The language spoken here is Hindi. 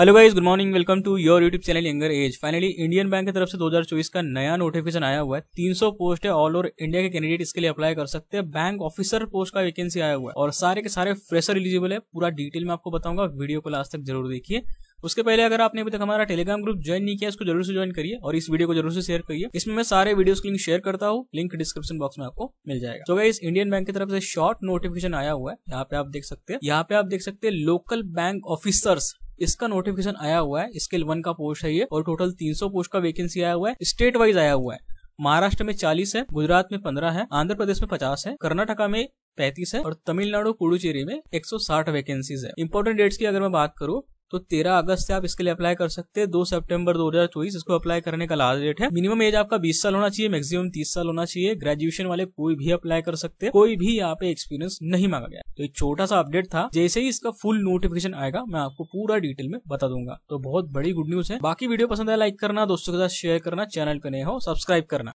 hello guys good morning welcome to your YouTube channel younger age finally Indian bank की तरफ से 2024 का नया नोटिफिकेशन आया हुआ है 300 पोस्ट है ऑल ओवर इंडिया के कैंडिडेट इसके लिए अप्लाई कर सकते हैं बैंक ऑफिसर पोस्ट का वैकेंसी आया हुआ है और सारे के सारे फ्रेशर एलिजिबल है पूरा डिटेल में आपको बताऊंगा वीडियो को लास्ट तक जरूर देखिए उसके पहले अगर आपने अभी तक हमारा टेलीग्राम ग्रुप ज्वाइन नहीं किया इसको जरूर से ज्वाइन करिए और इस वीडियो को जरूर से शेयर करिए इसमें मैं सारे वीडियोस के लिंक शेयर करता हूँ लिंक डिस्क्रिप्शन बॉक्स में आपको मिल जाएगा तो इस इंडियन बैंक की तरफ से शॉर्ट नोटिफिकेशन आया हुआ है यहाँ पे आप देख सकते हैं यहाँ पे आप देख सकते हैं लोकल बैंक ऑफिसर्स इसका नोटिफिकेशन आया हुआ है स्किल वन का पोस्ट है ये और टोटल 300 पोस्ट का वैकेंसी आया हुआ है स्टेट वाइज आया हुआ है महाराष्ट्र में 40 है गुजरात में 15 है आंध्र प्रदेश में 50 है कर्नाटका में पैंतीस है और तमिलनाडु पुडुचेरी में 160 वैकेंसीज है इंपोर्टेंट डेट्स की अगर मैं बात करूँ तो 13 अगस्त से आप इसके लिए अप्लाई कर सकते हैं 2 सितंबर 2024 इसको अप्लाई करने का लास्ट डेट है मिनिमम एज आपका 20 साल होना चाहिए मैक्सिमम 30 साल होना चाहिए ग्रेजुएशन वाले कोई भी अप्लाई कर सकते हैं कोई भी यहाँ पे एक्सपीरियंस नहीं मांगा गया तो एक छोटा सा अपडेट था जैसे ही इसका फुल नोटिफिकेशन आएगा मैं आपको पूरा डिटेल में बता दूंगा तो बहुत बड़ी गुड न्यूज है बाकी वीडियो पसंद है लाइक करना दोस्तों के साथ शेयर करना चैनल पर नए हो सब्सक्राइब करना